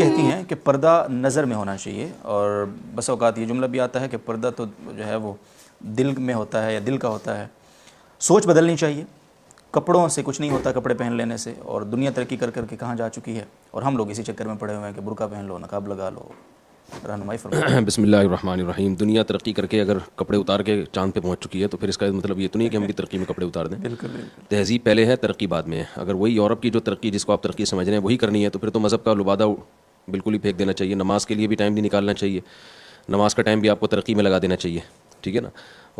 कहती हैं कि पर्दा नज़र में होना चाहिए और बस अवकात ये जुमला भी आता है कि पर्दा तो जो है वो दिल में होता है या दिल का होता है सोच बदलनी चाहिए कपड़ों से कुछ नहीं होता कपड़े पहन लेने से और दुनिया तरक्की कर करके कहाँ जा चुकी है और हम लोग इसी चक्कर में पड़े हुए हैं कि बुरका पहन लो नकाब लगा लो रहनुमाई बसमीम दुनिया तरक्की करके अगर कपड़े उतार के चांद पे पहुंच चुकी है तो फिर इसका मतलब ये तो नहीं है कि हम भी तरक्की में कपड़े उतार दें बिल्कुल तहजीब पहले है तरक्की बाद में है अगर वही यूरोप की जो तरक्की जिसको आप तरक्की समझ रहे हैं वही करनी है तो फिर तो मज़हब का लुबादा बिल्कुल ही फेंक देना चाहिए नमाज के लिए भी टाइम नहीं निकालना चाहिए नमाज का टाइम भी आपको तरक्की में लगा देना चाहिए ठीक है ना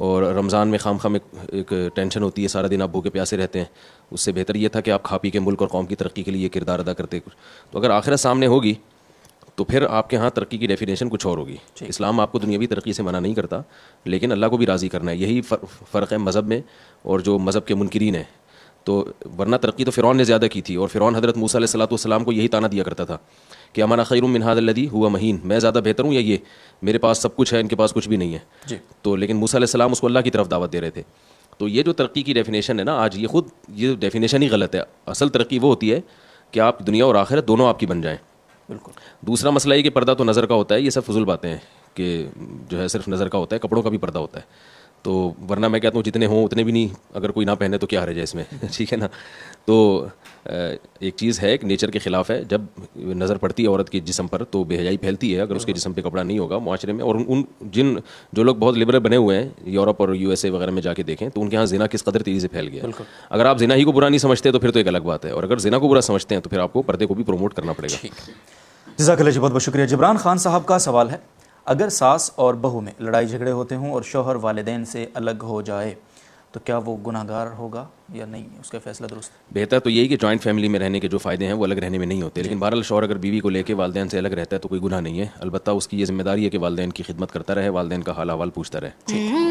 और रमज़ान में खाम खाम एक, एक टेंशन होती है सारा दिन आप भूखे प्यासे रहते हैं उससे बेहतर ये था कि आप खा पी के मुल्क और कौम की तरक्की के लिए किरदार अदा करते तो अगर आखिरत सामने होगी तो फिर आपके यहाँ तरक्की की डेफिनेशन कुछ और होगी इस्लाम आपको दुनियावी तरक्की से मना नहीं करता लेकिन अल्लाह को भी राज़ी करना है यही फ़र्क है मज़हब में और जो मज़हब के मुनकरीन हैं तो वरना तरक्की तो फ़िरौन ने ज़्यादा की थी और फ़िरौन हज़रत मूसा सलाम को यही ताना दिया करता था कि हमारा खैर लदी हुआ महीन मैं ज़्यादा बेहतर हूँ या ये मेरे पास सब कुछ है इनके पास कुछ भी नहीं है तो लेकिन सलाम उसको अल्लाह की तरफ दावत दे रहे थे तो ये जो तरक्की की डेफिनेशन है ना आज ये खुद ये डेफिनेशन ही गलत है असल तरक्की वो होती है कि आप दुनिया और आखिरत दोनों आपकी बन जाएँ बिल्कुल दूसरा मसला ये कि पर्दा तो नज़र का होता है ये सब फजूल बातें हैं कि जो है सिर्फ नज़र का होता है कपड़ों का भी पर्दा होता है तो वरना मैं कहता हूँ जितने हों उतने भी नहीं अगर कोई ना पहने तो क्या हर जाए इसमें ठीक है ना तो एक चीज़ है कि नेचर के ख़िलाफ़ है जब नज़र पड़ती है औरत के जिसम पर तो बेहजाई फैलती है अगर उसके जिसम पे कपड़ा नहीं होगा माशरे में और उन जिन जो लोग बहुत लिबरल बने हुए हैं यूरोप और यू वगैरह में जाके देखें तो उनके यहाँ जिना किस कदर तेज़ी से फैल गया अगर आप जिना ही को बुरा नहीं समझते तो फिर तो एक अलग बात है और अगर जिना को बुरा समझते हैं तो फिर आपको पर्दे को भी प्रोमोट करना पड़ेगा जजाक जी बहुत बहुत शुक्रिया जबरान खान साहब का सवाल है अगर सास और बहू में लड़ाई झगड़े होते हों और शोहर वालदेन से अलग हो जाए तो क्या वो गुनागार होगा या नहीं उसका फैसला दुरुस्त बेहतर तो यही कि जॉइंट फैमिली में रहने के जो फ़ायदे हैं वो अलग रहने में नहीं होते लेकिन बहरहाल शोहर अगर बीवी को लेकर वालदेन से अलग रहता है तो कोई गुना नहीं है अलबत्त उसकी ये जिम्मेदारी है कि वालदेन की खिदमत करता रहे वालदेन का हाल हवाल पूछता रहे